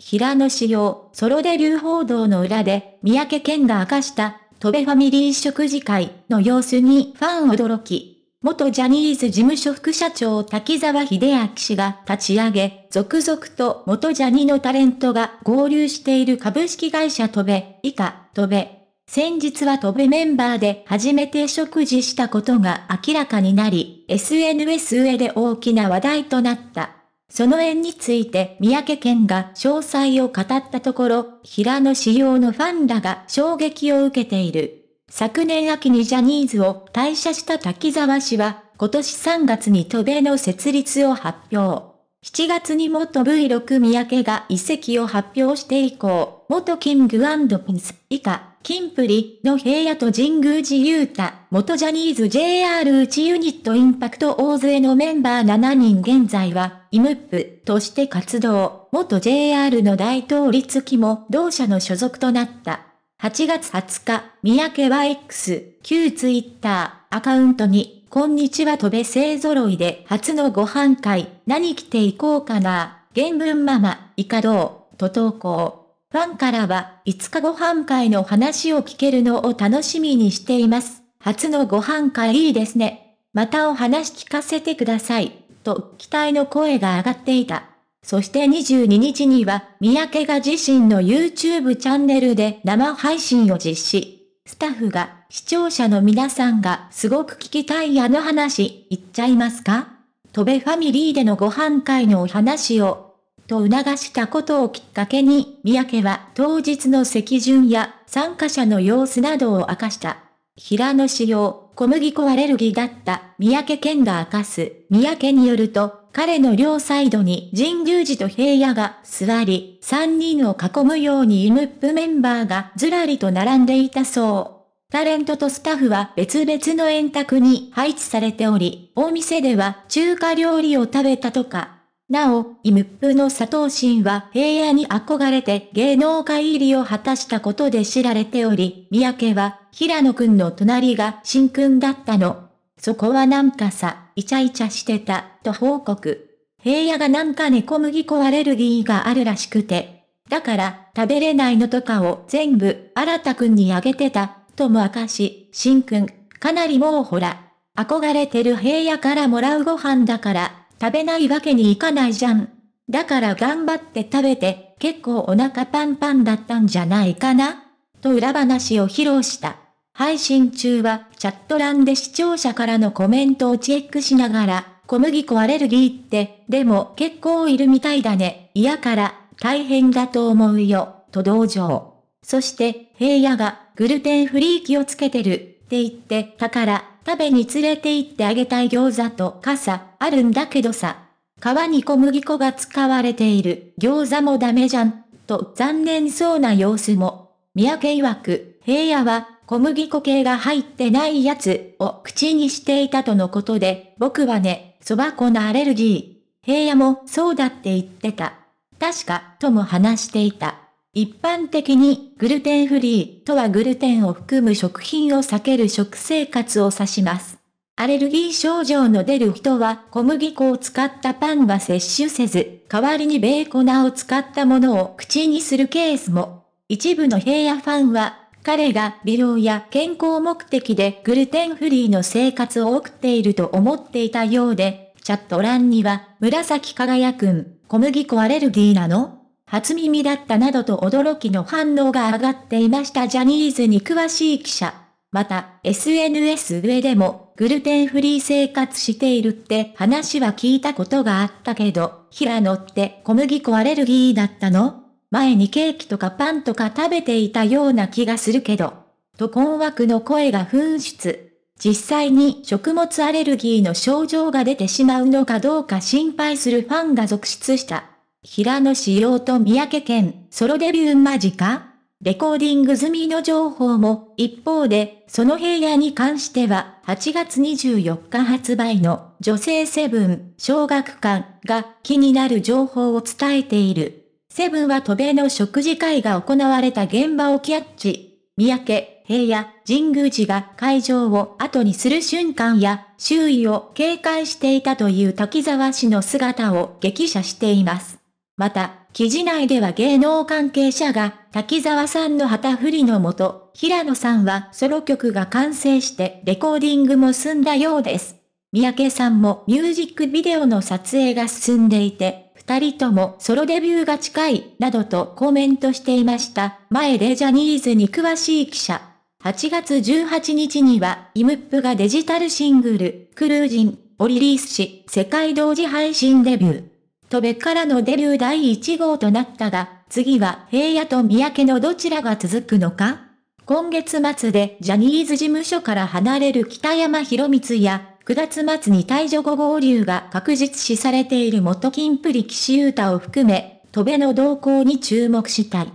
平野紫耀、ソロデビュー報道の裏で、三宅健が明かした、戸部ファミリー食事会の様子にファン驚き。元ジャニーズ事務所副社長滝沢秀明氏が立ち上げ、続々と元ジャニのタレントが合流している株式会社戸部、以下、戸部。先日は戸部メンバーで初めて食事したことが明らかになり、SNS 上で大きな話題となった。その縁について三宅健が詳細を語ったところ、平野仕様のファンらが衝撃を受けている。昨年秋にジャニーズを退社した滝沢氏は、今年3月に戸米の設立を発表。7月に元 V6 三宅が移籍を発表して以降、元キングピンス以下キンプリの平野と神宮寺勇太、元ジャニーズ JR 内ユニットインパクト大勢のメンバー7人現在は、イムップとして活動、元 JR の大統付きも同社の所属となった。8月20日、三宅は X、旧ツイッターアカウントに、こんにちはとべ勢揃いで初のご飯会、何着ていこうかな、原文ママ、イカどう、と投稿。ファンからは、いつかご飯会の話を聞けるのを楽しみにしています。初のご飯会いいですね。またお話聞かせてください。と、期待の声が上がっていた。そして22日には、三宅が自身の YouTube チャンネルで生配信を実施。スタッフが、視聴者の皆さんがすごく聞きたいあの話、言っちゃいますか戸べファミリーでのご飯会のお話をと促したことをきっかけに、三宅は当日の席順や参加者の様子などを明かした。平野仕様、小麦粉アレルギーだった三宅健が明かす。三宅によると、彼の両サイドに神宮寺と平野が座り、三人を囲むようにイムップメンバーがずらりと並んでいたそう。タレントとスタッフは別々の円卓に配置されており、お店では中華料理を食べたとか、なお、イムップの佐藤真は平野に憧れて芸能界入りを果たしたことで知られており、三宅は平野くんの隣が真くんだったの。そこはなんかさ、イチャイチャしてた、と報告。平野がなんか猫麦粉アレルギーがあるらしくて。だから、食べれないのとかを全部、新田くんにあげてた、とも明かし、真くん、かなりもうほら、憧れてる平野からもらうご飯だから、食べないわけにいかないじゃん。だから頑張って食べて、結構お腹パンパンだったんじゃないかなと裏話を披露した。配信中はチャット欄で視聴者からのコメントをチェックしながら、小麦粉アレルギーって、でも結構いるみたいだね。嫌から、大変だと思うよ、と同情。そして、平野が、グルテンフリー気をつけてる、って言ってたから、食べに連れて行ってあげたい餃子と傘、あるんだけどさ。皮に小麦粉が使われている餃子もダメじゃん、と残念そうな様子も。三宅曰く、平野は小麦粉系が入ってないやつを口にしていたとのことで、僕はね、蕎麦粉のアレルギー。平野もそうだって言ってた。確か、とも話していた。一般的に、グルテンフリーとはグルテンを含む食品を避ける食生活を指します。アレルギー症状の出る人は小麦粉を使ったパンは摂取せず、代わりにベーコナを使ったものを口にするケースも。一部の平野ファンは、彼が美容や健康目的でグルテンフリーの生活を送っていると思っていたようで、チャット欄には、紫輝くん、小麦粉アレルギーなの初耳だったなどと驚きの反応が上がっていましたジャニーズに詳しい記者。また、SNS 上でも、グルテンフリー生活しているって話は聞いたことがあったけど、平野って小麦粉アレルギーだったの前にケーキとかパンとか食べていたような気がするけど、と困惑の声が噴出。実際に食物アレルギーの症状が出てしまうのかどうか心配するファンが続出した。平野仕様と三宅健、ソロデビュー間近レコーディング済みの情報も、一方で、その平野に関しては、8月24日発売の、女性セブン、小学館が気になる情報を伝えている。セブンは渡米の食事会が行われた現場をキャッチ。三宅、平野、神宮寺が会場を後にする瞬間や、周囲を警戒していたという滝沢氏の姿を激写しています。また、記事内では芸能関係者が、滝沢さんの旗振りのもと、平野さんはソロ曲が完成してレコーディングも済んだようです。三宅さんもミュージックビデオの撮影が進んでいて、二人ともソロデビューが近い、などとコメントしていました。前でジャニーズに詳しい記者。8月18日には、イムップがデジタルシングル、クルージンをリリースし、世界同時配信デビュー。戸部からのデビュー第1号となったが、次は平野と三宅のどちらが続くのか今月末でジャニーズ事務所から離れる北山博光や、9月末に退場後合流が確実視されている元金プリ岸優太を含め、戸部の動向に注目したい。